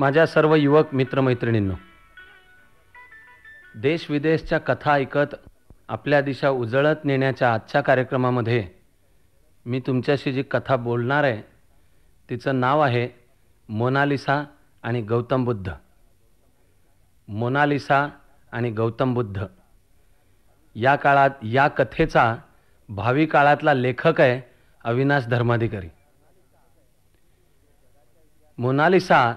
माझ्या सर्व युवक मित्रमैत्रिणींनो देश विदेशच्या कथा ऐकत आपल्या दिशा उजळत नेण्याच्या आजच्या कार्यक्रमामध्ये मी तुमच्याशी जी कथा बोलणार आहे तिचं नाव आहे मोनालिसा आणि गौतम बुद्ध मोनालिसा आणि गौतम बुद्ध या काळात या कथेचा भावी काळातला लेखक आहे अविनाश धर्माधिकारी मोनालिसा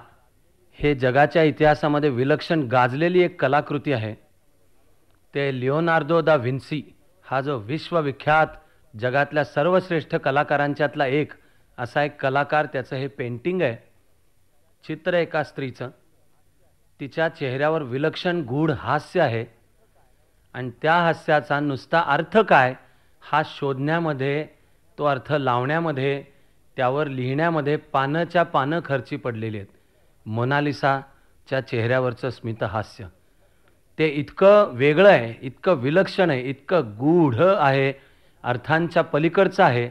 हे जगाच्या इतिहासामध्ये विलक्षण गाजलेली एक कलाकृती आहे ते लिओनार्दो दा व्हिन्सी हा जो विश्वविख्यात जगातल्या सर्वश्रेष्ठ कलाकारांच्यातला एक असा एक कलाकार त्याचं हे पेंटिंग आहे चित्र एका स्त्रीचं तिच्या चेहऱ्यावर विलक्षण गूढ हास्य आहे आणि त्या हास्याचा नुसता अर्थ काय हा शोधण्यामध्ये तो अर्थ लावण्यामध्ये त्यावर लिहिण्यामध्ये पानंच्या पानं खर्ची पडलेली आहेत मनालिसाच्या चेहऱ्यावरचं स्मितहास्य ते इतकं वेगळं आहे इतकं विलक्षण आहे इतकं गूढ आहे अर्थांच्या पलीकडचं आहे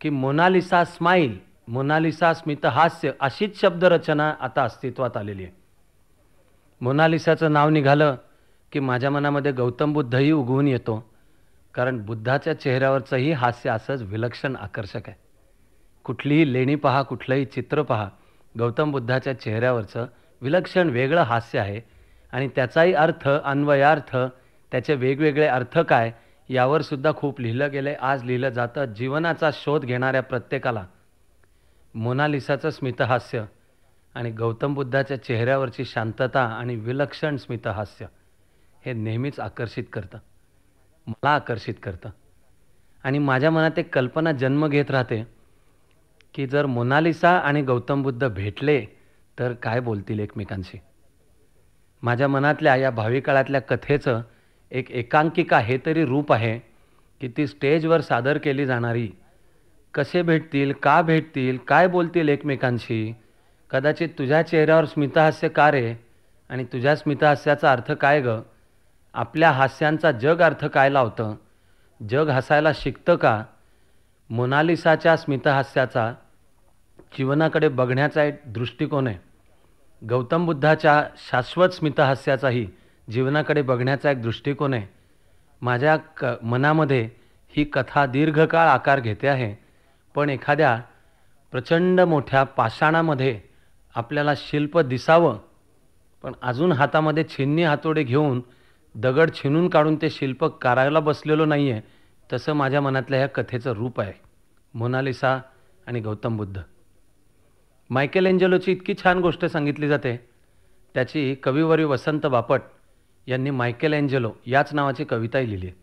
की मोनालिसा स्माईल मोनालिसा स्मितहास्य अशीच शब्दरचना आता अस्तित्वात आलेली आहे मोनालिसाचं नाव निघालं की माझ्या मनामध्ये गौतम बुद्धही उगवून येतो कारण बुद्धाच्या चेहऱ्यावरचंही हास्य असंच विलक्षण आकर्षक आहे कुठलीही लेणी पहा कुठलंही चित्र पहा गौतम बुद्धाच्या चेहऱ्यावरचं विलक्षण वेगळं हास्य आहे आणि त्याचाही अर्थ अन्वयार्थ त्याचे वेगवेगळे अर्थ काय यावर सुद्धा खूप लिहिलं गेलं आहे आज लिहिलं जातं जीवनाचा शोध घेणाऱ्या प्रत्येकाला मोनालिसाचं स्मितहास्य आणि गौतम बुद्धाच्या चेहऱ्यावरची शांतता आणि विलक्षण स्मितहास्य हे नेहमीच आकर्षित करतं मला आकर्षित करतं आणि माझ्या मनात एक कल्पना जन्म घेत राहते की जर मोनालिसा आणि गौतम बुद्ध भेटले तर काय बोलतील एकमेकांशी माझ्या मनातल्या या भावी काळातल्या कथेचं एक एकांकिका हे तरी रूप आहे की ती स्टेजवर सादर केली जाणारी कसे भेटतील का भेटतील काय बोलतील एकमेकांशी कदाचित तुझ्या चेहऱ्यावर स्मितहास्य का रे आणि तुझ्या स्मितहास्याचा अर्थ काय ग आपल्या हास्यांचा जग अर्थ काय लावतं जग हसायला शिकतं का मोनालिसाच्या स्मितहास्याचा जीवनाकडे बघण्याचा एक दृष्टिकोन आहे गौतम बुद्धाच्या शाश्वत स्मितहास्याचाही जीवनाकडे बघण्याचा एक दृष्टिकोन आहे माझ्या क मनामध्ये ही कथा दीर्घकाळ आकार घेते आहे पण एखाद्या प्रचंड मोठ्या पाषाणामध्ये आपल्याला शिल्प दिसावं पण अजून हातामध्ये छिन्नी हातोडे घेऊन दगड छिनून काढून ते शिल्प करायला बसलेलो नाही आहे तसं माझ्या मनातल्या ह्या कथेचं रूप आहे मोनालिसा आणि गौतम बुद्ध मायकेल एंजेलोची इतकी छान गोष्ट सांगितली जाते त्याची कविवरी वसंत बापट यांनी मायकेल एंजेलो याच नावाची कविताही लिहिली आहे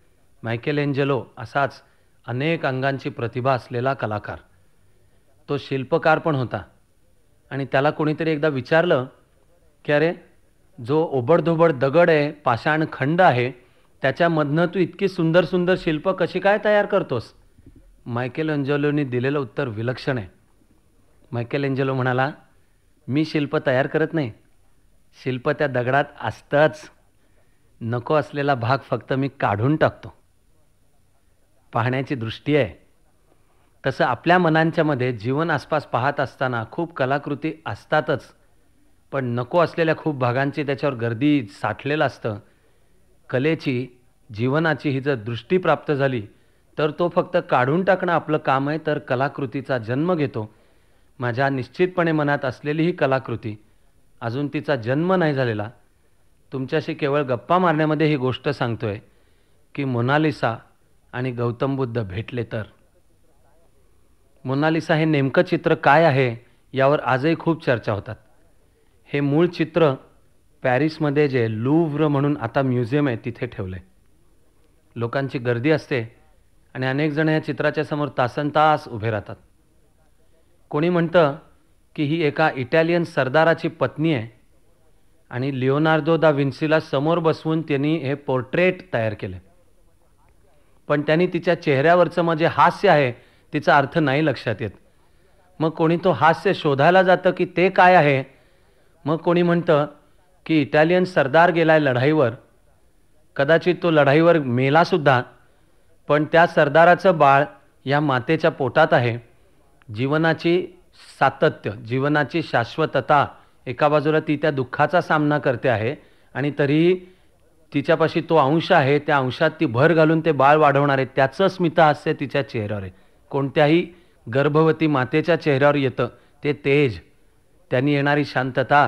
मायकेल एंजेलो असाच अनेक अंगांची प्रतिभा असलेला कलाकार तो शिल्पकार पण होता आणि त्याला कोणीतरी एकदा विचारलं की अरे जो ओबडधोबड दगड आहे पाषाण खंड आहे त्याच्यामधनं तू इतकी सुंदर सुंदर शिल्प कशी काय तयार करतोस मायकेल अंजलोनी दिलेलं उत्तर विलक्षण आहे मायकेल एंजेलो म्हणाला मी शिल्प तयार करत नाही शिल्प त्या दगडात असतंच नको असलेला भाग फक्त मी काढून टाकतो पाहण्याची दृष्टी आहे तसं आपल्या मनांच्यामध्ये जीवन आसपास पाहत असताना खूप कलाकृती असतातच पण नको असलेल्या खूप भागांची त्याच्यावर गर्दी साठलेलं असतं कलेची जीवनाची ही जर दृष्टी प्राप्त झाली तर तो फक्त काढून टाकणं आपलं काम आहे तर कलाकृतीचा जन्म घेतो माझ्या निश्चितपणे मनात असलेली ही कलाकृती अजून तिचा जन्म नाही झालेला तुमच्याशी केवळ गप्पा मारण्यामध्ये ही गोष्ट सांगतोय की मोनालिसा आणि गौतम बुद्ध भेटले तर मोनालिसा हे नेमकं चित्र काय आहे यावर आजही खूप चर्चा होतात हे मूळ चित्र पॅरिसमध्ये जे लूव्र म्हणून आता म्युझियम आहे तिथे ठेवलं आहे लोकांची गर्दी असते आणि अनेकजण या चित्राच्या समोर तासन तास उभे राहतात कोणी म्हणतं की ही एका इटालियन सरदाराची पत्नी आहे आणि लिओनार्दो दा विन्सीला समोर बसवून त्यांनी हे पोर्ट्रेट तयार केलं पण त्यांनी तिच्या चेहऱ्यावरचं मग जे हास्य आहे तिचा अर्थ नाही लक्षात येत मग कोणी तो हास्य शोधायला जातं की ते काय आहे मग कोणी म्हणतं की इटालियन सरदार गेला आहे लढाईवर कदाचित तो लढाईवर मेलासुद्धा पण त्या सरदाराचं बाळ या मातेच्या पोटात आहे जीवनाची सातत्य जीवनाची शाश्वतता एका बाजूला ती त्या दुःखाचा सामना करते आहे आणि तरीही तिच्यापाशी तो अंश आहे त्या अंशात ती भर घालून ते बाळ वाढवणार आहे त्याचं हास्य तिच्या चेहऱ्यावर आहे कोणत्याही गर्भवती मातेच्या चेहऱ्यावर येतं ते तेज त्यांनी येणारी शांतता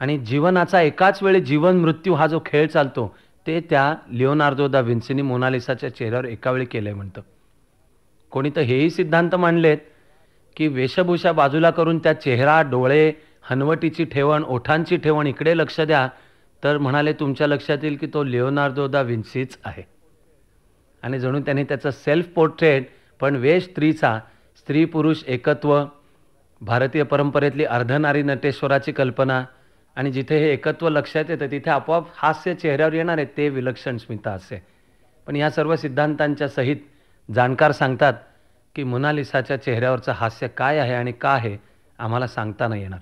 आणि जीवनाचा एकाच वेळी जीवन मृत्यू हा जो खेळ चालतो ते त्या लिओनार्दो दा विन्सिनी मोनालिसाच्या चेहऱ्यावर एकावेळी केलं आहे म्हणतं कोणी तर हेही सिद्धांत मांडलेत की वेशभूषा बाजूला करून त्या चेहरा डोळे हनवटीची ठेवण ओठांची ठेवण इकडे लक्ष द्या तर म्हणाले तुमच्या लक्षात येईल की तो लिओनार्दो दा विन्सीच आहे आणि जणू त्यांनी त्याचं सेल्फ पोर्ट्रेट पण वेश स्त्रीचा स्त्री पुरुष एकत्व भारतीय परंपरेतली अर्धनारी नटेश्वराची कल्पना आणि जिथे हे एकत्व लक्षात येतं तिथे आपोआप हास्य चेहऱ्यावर येणार आहे ते विलक्षण स्मिता असे पण या सर्व सिद्धांतांच्या सहित जाणकार सांगतात की मोनालिसाच्या चेहऱ्यावरचं हास्य काय आहे आणि का आहे आम्हाला सांगता नाही येणार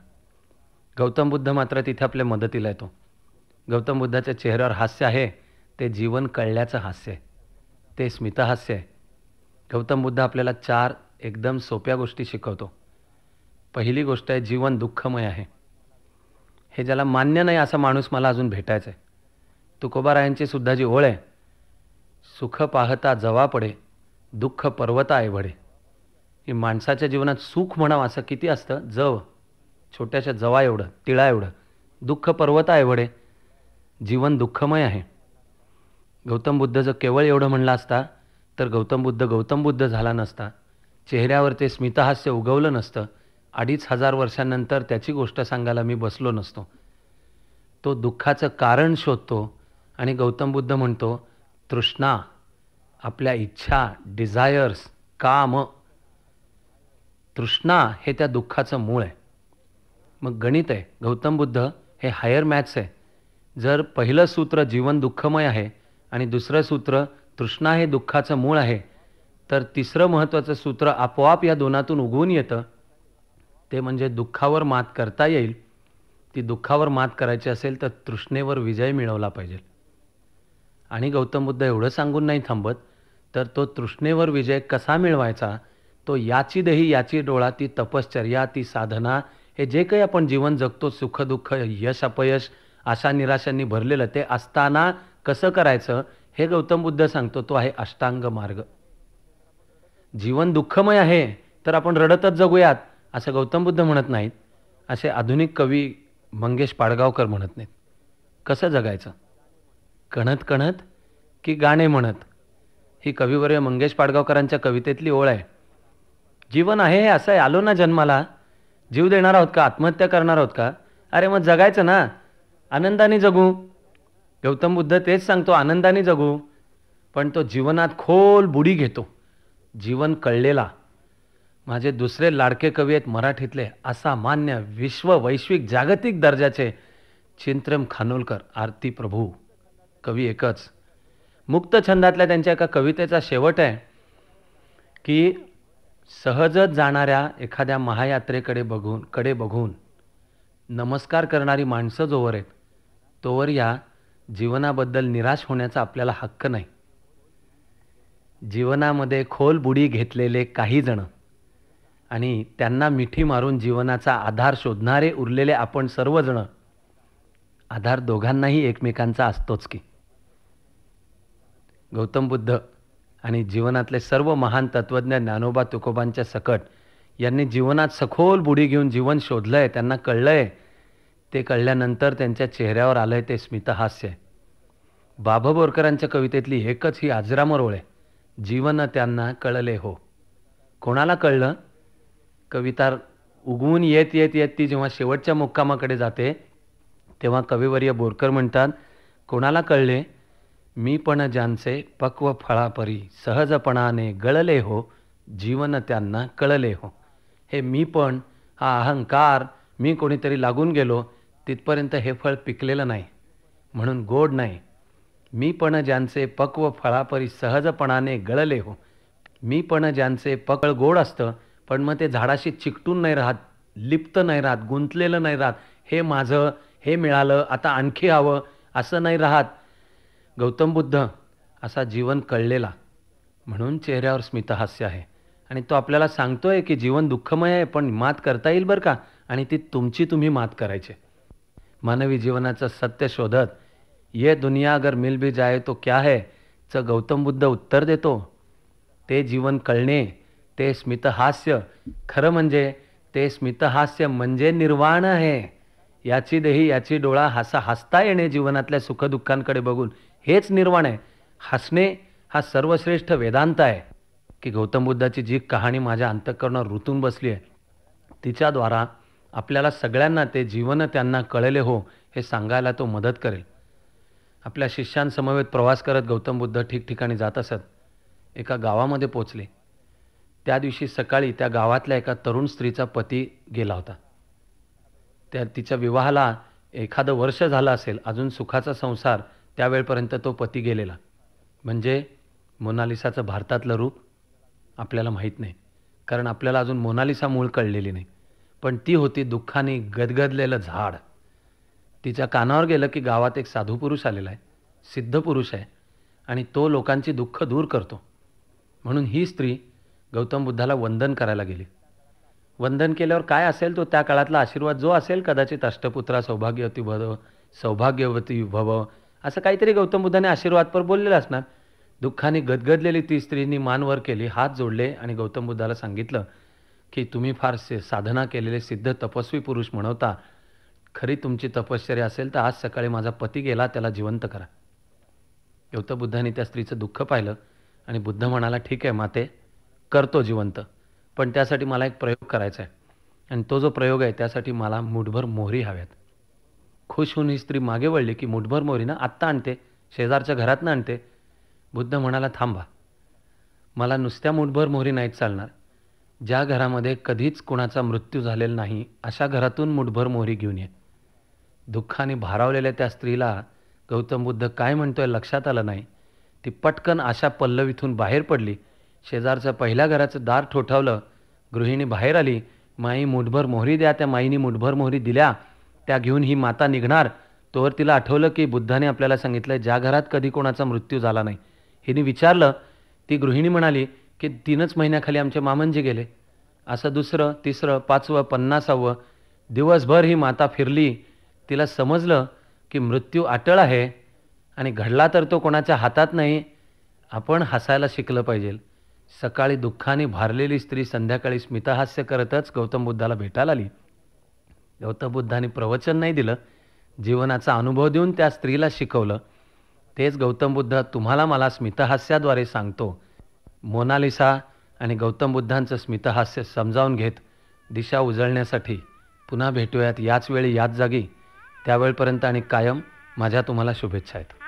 गौतम बुद्ध मात्र तिथे आपल्या मदतीला येतो गौतम बुद्धाच्या चेहऱ्यावर हास्य आहे ते जीवन कळल्याचं हास्य आहे ते स्मितहास्य आहे गौतम बुद्ध आपल्याला चार एकदम सोप्या गोष्टी शिकवतो पहिली गोष्ट आहे जीवन दुःखमय आहे हे ज्याला मान्य नाही असा माणूस मला अजून भेटायचा आहे तुकोबारायांची सुद्धा जी ओळ आहे सुख पाहता जवा पडे दुःख पर्वता वडे की माणसाच्या जीवनात सुख म्हणावं असं किती असतं जव छोट्याशा जवा एवढं तिळा एवढं दुःख पर्वता एवढे जीवन दुःखमय आहे गौतम बुद्ध जर केवळ एवढं म्हणलं असता तर गौतम बुद्ध गौतम बुद्ध झाला नसता चेहऱ्यावर ते स्मितहास्य उगवलं नसतं अडीच हजार वर्षांनंतर त्याची गोष्ट सांगायला मी बसलो नसतो तो दुःखाचं कारण शोधतो आणि गौतम बुद्ध म्हणतो तृष्णा आपल्या इच्छा डिझायर्स काम तृष्णा हे त्या दुःखाचं मूळ आहे मग गणित आहे गौतम बुद्ध हे हायर मॅथ्स आहे जर पहिलं सूत्र जीवन दुःखमय आहे आणि दुसरं सूत्र तृष्णा हे दुःखाचं मूळ आहे तर तिसरं महत्त्वाचं सूत्र आपोआप या दोनातून उगवून येतं ते म्हणजे दुःखावर मात करता येईल ती दुःखावर मात करायची असेल तर तृष्णेवर विजय मिळवला पाहिजे आणि गौतम बुद्ध एवढं सांगून नाही थांबत तर तो तृष्णेवर विजय कसा मिळवायचा तो याची देही याची डोळा ती तपश्चर्या ती साधना हे जे काही आपण जीवन जगतो सुखदुःख यश अपयश आशा निराशांनी भरलेलं ते असताना कसं करायचं हे गौतम बुद्ध सांगतो तो आहे अष्टांग मार्ग जीवन दुःखमय आहे तर आपण रडतच जगूयात असं गौतम बुद्ध म्हणत नाहीत असे आधुनिक कवी मंगेश पाडगावकर म्हणत नाहीत कसं जगायचं कणत कणत की गाणे म्हणत ही कविवर्य मंगेश पाडगावकरांच्या कवितेतली ओळ आहे जीवन आहे हे असं आलो ना जन्माला जीव देणार आहोत का आत्महत्या करणार आहोत का अरे मग जगायचं ना आनंदाने जगू गौतम बुद्ध तेच सांगतो आनंदाने जगू पण तो जीवनात खोल बुडी घेतो जीवन कळलेला माझे दुसरे लाडके कवी आहेत मराठीतले असा मान्य विश्व वैश्विक जागतिक दर्जाचे चिंत्रम खानोलकर आरती प्रभू कवी एकच मुक्त छंदातल्या त्यांच्या एका कवितेचा शेवट आहे की सहजच जाणाऱ्या एखाद्या महायात्रेकडे बघून कडे बघून नमस्कार करणारी माणसं जोवर आहेत तोवर या जीवनाबद्दल निराश होण्याचा आपल्याला हक्क नाही जीवनामध्ये खोल बुडी घेतलेले काही जण आणि त्यांना मिठी मारून जीवनाचा आधार शोधणारे उरलेले आपण सर्वजण आधार दोघांनाही एकमेकांचा असतोच की गौतम बुद्ध आणि जीवनातले सर्व महान तत्त्वज्ञ ज्ञानोबा तुकोबांच्या सकट यांनी जीवनात सखोल बुडी घेऊन जीवन शोधलं आहे त्यांना कळलं आहे ते कळल्यानंतर त्यांच्या चेहऱ्यावर आलं आहे ते स्मितहास्य आहे बाभ बोरकरांच्या कवितेतली एकच ही आजरामरोळ आहे जीवन त्यांना कळले हो कोणाला कळलं कविता उगवून येत येत येत ती जेव्हा शेवटच्या मुक्कामाकडे जाते तेव्हा कविवर्य बोरकर म्हणतात कोणाला कळले मी पण ज्यांचे पक्व फळापरी सहजपणाने गळले हो जीवन त्यांना कळले हो हे मी पण हा अहंकार मी कोणीतरी लागून गेलो तिथपर्यंत हे फळ पिकलेलं नाही म्हणून गोड नाही मी पण ज्यांचे पक्व फळापरी सहजपणाने गळले हो मी पण ज्यांचे पकळ गोड असतं पण मग ते झाडाशी चिकटून नाही राहत लिप्त नाही राहत गुंतलेलं नाही राहत हे माझं हे मिळालं आता आणखी हवं असं नाही राहत गौतम बुद्ध असा जीवन कळलेला म्हणून चेहऱ्यावर स्मितहास्य आहे आणि तो आपल्याला सांगतोय की जीवन दुःखमय आहे पण मात करता येईल बरं का आणि ती तुमची तुम्ही मात करायचे मानवी जीवनाचं सत्य शोधत ये दुनिया अगर मिल भी जाए तो क्या है चं गौतम बुद्ध उत्तर देतो ते जीवन कळणे ते स्मितहास्य खरं म्हणजे ते स्मितहास्य म्हणजे निर्वाण आहे याची देही याची डोळा हसा हसता येणे जीवनातल्या सुखदुःखांकडे बघून हेच निर्वाण आहे हसणे हा सर्वश्रेष्ठ वेदांत आहे की गौतम बुद्धाची जी कहाणी माझ्या अंतःकरणावर ऋतून बसली आहे तिच्याद्वारा आपल्याला सगळ्यांना ते जीवन त्यांना कळले हो हे सांगायला तो मदत करेल आपल्या शिष्यांसमवेत प्रवास करत गौतम बुद्ध ठिकठिकाणी जात असत एका गावामध्ये पोचले त्या दिवशी सकाळी त्या गावातल्या एका तरुण स्त्रीचा पती गेला होता त्या तिच्या विवाहाला एखादं वर्ष झालं असेल अजून सुखाचा संसार त्यावेळेपर्यंत तो पती गेलेला म्हणजे मोनालिसाचं भारतातलं रूप आपल्याला माहीत नाही कारण आपल्याला अजून मोनालिसा मूळ कळलेली नाही पण ती होती दुःखाने गदगदलेलं झाड तिच्या कानावर गेलं की गावात एक साधू पुरुष आलेला आहे सिद्ध पुरुष आहे आणि तो लोकांची दुःख दूर करतो म्हणून ही स्त्री गौतम बुद्धाला वंदन करायला गेली वंदन केल्यावर काय असेल तो त्या काळातला आशीर्वाद जो असेल कदाचित अष्टपुत्रा सौभाग्यवती भव सौभाग्यवती भव असं काहीतरी गौतम बुद्धाने आशीर्वादपर बोललेलं असणार दुःखाने गदगदलेली ती स्त्रीनी मानवर केली हात जोडले आणि गौतम बुद्धाला सांगितलं की तुम्ही फार साधना केलेले सिद्ध तपस्वी पुरुष म्हणवता खरी तुमची तपश्चर्या असेल तर आज सकाळी माझा पती गेला त्याला जिवंत करा गौतम बुद्धाने त्या स्त्रीचं दुःख पाहिलं आणि बुद्ध म्हणाला ठीक आहे माते करतो जिवंत पण त्यासाठी मला एक प्रयोग करायचा आहे आणि तो जो प्रयोग आहे त्यासाठी मला मुठभर मोहरी हव्यात खुश होऊन ही स्त्री मागे वळली की मुठभर मोरीनं आत्ता आणते शेजारच्या घरातनं आणते बुद्ध म्हणाला थांबा मला नुसत्या मुठभर मोहरी नाहीत चालणार ज्या घरामध्ये कधीच कुणाचा मृत्यू झालेला नाही अशा घरातून मुठभर मोहरी घेऊन ये दुःखाने भारावलेल्या त्या स्त्रीला गौतम बुद्ध काय म्हणतोय लक्षात आलं नाही ती पटकन अशा पल्लवीतून बाहेर पडली शेजारच्या पहिल्या घराचं दार ठोठावलं गृहिणी बाहेर आली माई मुठभर मोहरी द्या त्या माईने मुठभर मोहरी दिल्या त्या घेऊन ही माता निघणार तोवर तिला आठवलं की बुद्धाने आपल्याला सांगितलं ज्या घरात कधी कोणाचा मृत्यू झाला नाही हिने विचारलं ती गृहिणी म्हणाली की तीनच महिन्याखाली आमचे मामनजी गेले असं दुसरं तिसरं पाचवं पन्नासावं दिवसभर ही माता फिरली तिला समजलं की मृत्यू अटळ आहे आणि घडला तर तो कोणाच्या हातात नाही आपण हसायला शिकलं पाहिजे सकाळी दुःखाने भारलेली स्त्री संध्याकाळी स्मितहास्य करतच गौतम बुद्धाला भेटायला आली गौतम बुद्धाने प्रवचन नाही दिलं जीवनाचा अनुभव देऊन त्या स्त्रीला शिकवलं तेच गौतम बुद्ध तुम्हाला मला स्मितहास्याद्वारे सांगतो मोनालिसा आणि गौतम बुद्धांचं स्मितहास्य समजावून घेत दिशा उजळण्यासाठी पुन्हा भेटूयात याच वेळी याच जागी त्यावेळपर्यंत आणि कायम माझ्या तुम्हाला शुभेच्छा आहेत